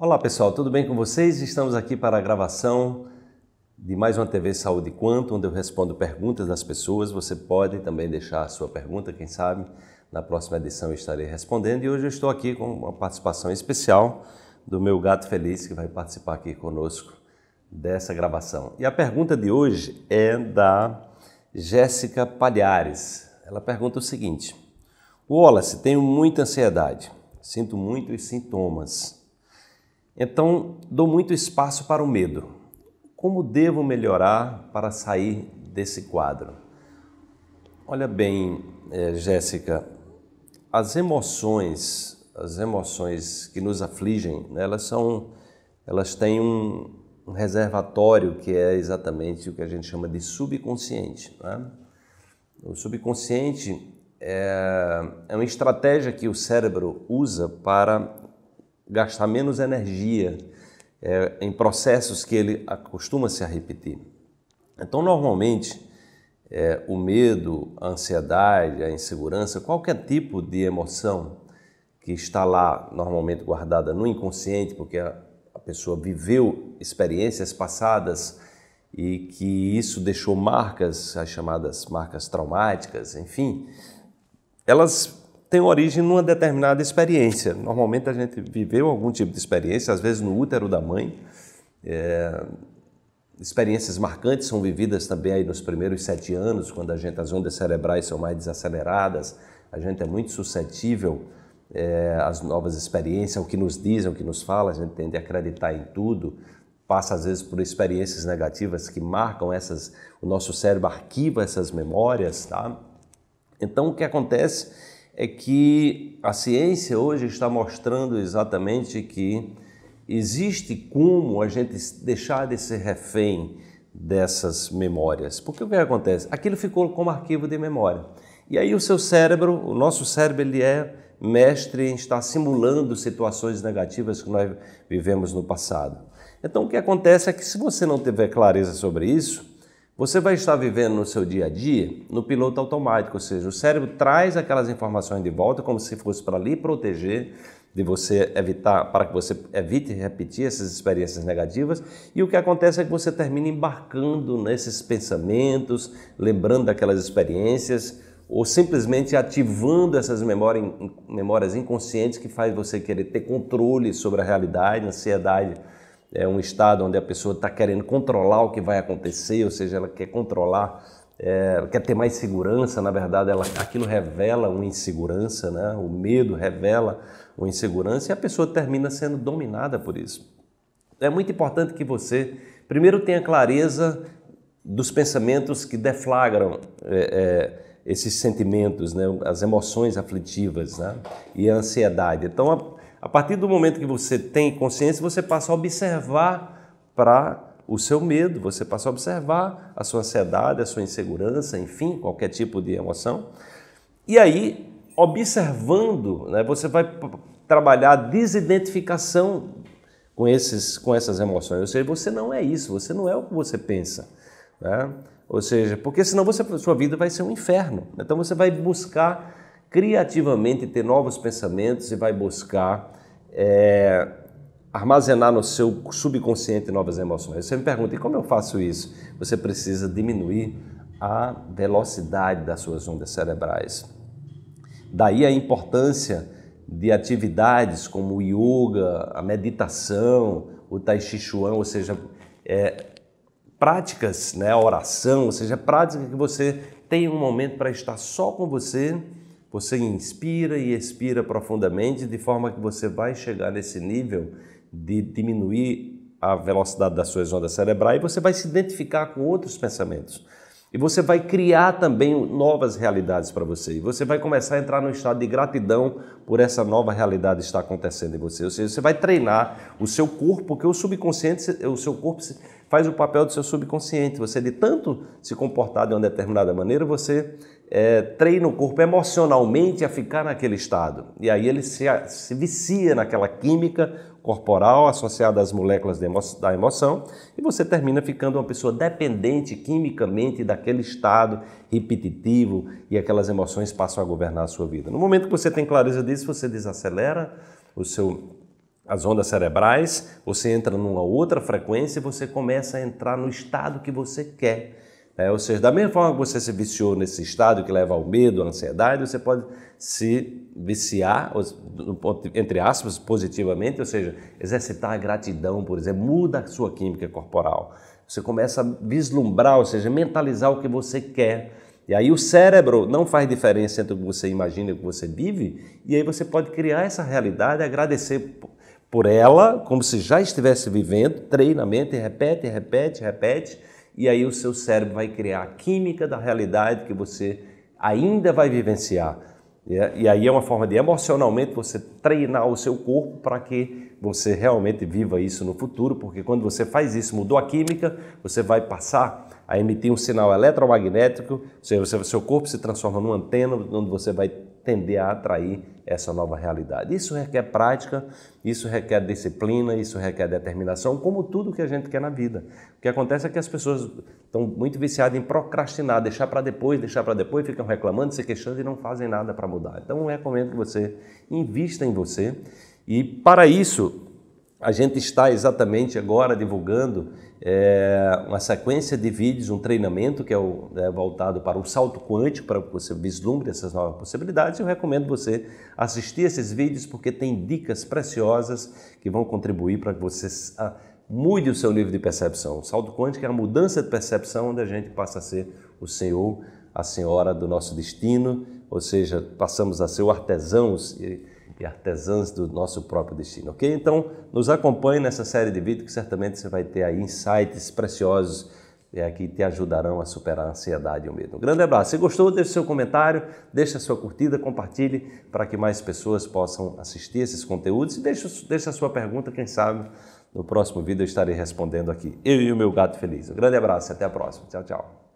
Olá pessoal, tudo bem com vocês? Estamos aqui para a gravação de mais uma TV Saúde Quanto, onde eu respondo perguntas das pessoas. Você pode também deixar a sua pergunta, quem sabe na próxima edição eu estarei respondendo. E hoje eu estou aqui com uma participação especial do meu gato feliz que vai participar aqui conosco dessa gravação. E a pergunta de hoje é da Jéssica Palhares. Ela pergunta o seguinte: Wallace, tenho muita ansiedade, sinto muitos sintomas então, dou muito espaço para o medo. Como devo melhorar para sair desse quadro? Olha bem, eh, Jéssica, as emoções, as emoções que nos afligem, né, elas são, elas têm um, um, reservatório que é exatamente o que a gente chama de subconsciente. Né? O subconsciente é, é uma estratégia que o cérebro usa para gastar menos energia é, em processos que ele acostuma se a repetir. Então, normalmente, é, o medo, a ansiedade, a insegurança, qualquer tipo de emoção que está lá normalmente guardada no inconsciente, porque a, a pessoa viveu experiências passadas e que isso deixou marcas, as chamadas marcas traumáticas, enfim, elas tem origem numa determinada experiência. Normalmente a gente viveu algum tipo de experiência, às vezes no útero da mãe. É, experiências marcantes são vividas também aí nos primeiros sete anos, quando a gente, as ondas cerebrais são mais desaceleradas, a gente é muito suscetível é, às novas experiências, ao que nos dizem, ao que nos fala a gente tende a acreditar em tudo, passa às vezes por experiências negativas que marcam essas, o nosso cérebro arquiva essas memórias, tá? Então o que acontece é que a ciência hoje está mostrando exatamente que existe como a gente deixar de ser refém dessas memórias. Porque o que acontece? Aquilo ficou como arquivo de memória. E aí o seu cérebro, o nosso cérebro, ele é mestre em estar simulando situações negativas que nós vivemos no passado. Então o que acontece é que se você não tiver clareza sobre isso, você vai estar vivendo no seu dia a dia no piloto automático, ou seja, o cérebro traz aquelas informações de volta como se fosse para lhe proteger, de você evitar, para que você evite repetir essas experiências negativas. E o que acontece é que você termina embarcando nesses pensamentos, lembrando daquelas experiências ou simplesmente ativando essas memórias, memórias inconscientes que faz você querer ter controle sobre a realidade, ansiedade é um estado onde a pessoa está querendo controlar o que vai acontecer, ou seja, ela quer controlar, é, quer ter mais segurança. Na verdade, ela, aquilo revela uma insegurança, né? o medo revela uma insegurança e a pessoa termina sendo dominada por isso. É muito importante que você, primeiro, tenha clareza dos pensamentos que deflagram. É, é, esses sentimentos, né? as emoções aflitivas né? e a ansiedade. Então, a partir do momento que você tem consciência, você passa a observar para o seu medo, você passa a observar a sua ansiedade, a sua insegurança, enfim, qualquer tipo de emoção. E aí, observando, né, você vai trabalhar a desidentificação com, esses, com essas emoções. Ou seja, você não é isso, você não é o que você pensa. Né? Ou seja, porque senão você, sua vida vai ser um inferno. Então você vai buscar criativamente ter novos pensamentos e vai buscar é, armazenar no seu subconsciente novas emoções. Você me pergunta, e como eu faço isso? Você precisa diminuir a velocidade das suas ondas cerebrais. Daí a importância de atividades como o yoga, a meditação, o tai chi chuan, ou seja, é, práticas, né, a oração, ou seja, prática que você tem um momento para estar só com você você inspira e expira profundamente, de forma que você vai chegar nesse nível de diminuir a velocidade das suas ondas cerebrais e você vai se identificar com outros pensamentos. E você vai criar também novas realidades para você. E você vai começar a entrar no estado de gratidão por essa nova realidade estar acontecendo em você. Ou seja, você vai treinar o seu corpo, porque o subconsciente, o seu corpo faz o papel do seu subconsciente. Você, de tanto se comportar de uma determinada maneira, você é, treina o corpo emocionalmente a ficar naquele estado. E aí ele se, se vicia naquela química corporal associada às moléculas emo, da emoção e você termina ficando uma pessoa dependente quimicamente daquele estado repetitivo e aquelas emoções passam a governar a sua vida. No momento que você tem clareza disso, você desacelera o seu as ondas cerebrais, você entra numa outra frequência e você começa a entrar no estado que você quer. É, ou seja, da mesma forma que você se viciou nesse estado que leva ao medo, à ansiedade, você pode se viciar, entre aspas, positivamente, ou seja, exercitar a gratidão, por exemplo, muda a sua química corporal. Você começa a vislumbrar, ou seja, mentalizar o que você quer. E aí o cérebro não faz diferença entre o que você imagina e o que você vive, e aí você pode criar essa realidade, agradecer por ela, como se já estivesse vivendo, treinamento e repete, repete, repete, e aí o seu cérebro vai criar a química da realidade que você ainda vai vivenciar. É, e aí é uma forma de emocionalmente você treinar o seu corpo para que você realmente viva isso no futuro, porque quando você faz isso, mudou a química, você vai passar a emitir um sinal eletromagnético, ou seja, seu corpo se transforma numa antena onde você vai tender a atrair essa nova realidade. Isso requer prática, isso requer disciplina, isso requer determinação, como tudo que a gente quer na vida. O que acontece é que as pessoas estão muito viciadas em procrastinar, deixar para depois, deixar para depois, ficam reclamando, se queixando e não fazem nada para mudar. Então, eu recomendo que você invista em você e, para isso, a gente está exatamente agora divulgando é, uma sequência de vídeos, um treinamento que é, o, é voltado para o salto quântico, para que você vislumbre essas novas possibilidades. Eu recomendo você assistir esses vídeos porque tem dicas preciosas que vão contribuir para que você a, mude o seu nível de percepção. O salto quântico é a mudança de percepção onde a gente passa a ser o senhor, a senhora do nosso destino, ou seja, passamos a ser o artesão e artesãs do nosso próprio destino, ok? Então, nos acompanhe nessa série de vídeos que certamente você vai ter aí insights preciosos é, que te ajudarão a superar a ansiedade e o medo. Um grande abraço. Se gostou, deixe seu comentário, deixe a sua curtida, compartilhe para que mais pessoas possam assistir esses conteúdos e deixe, deixe a sua pergunta, quem sabe no próximo vídeo eu estarei respondendo aqui. Eu e o meu gato feliz. Um grande abraço, até a próxima. Tchau, tchau.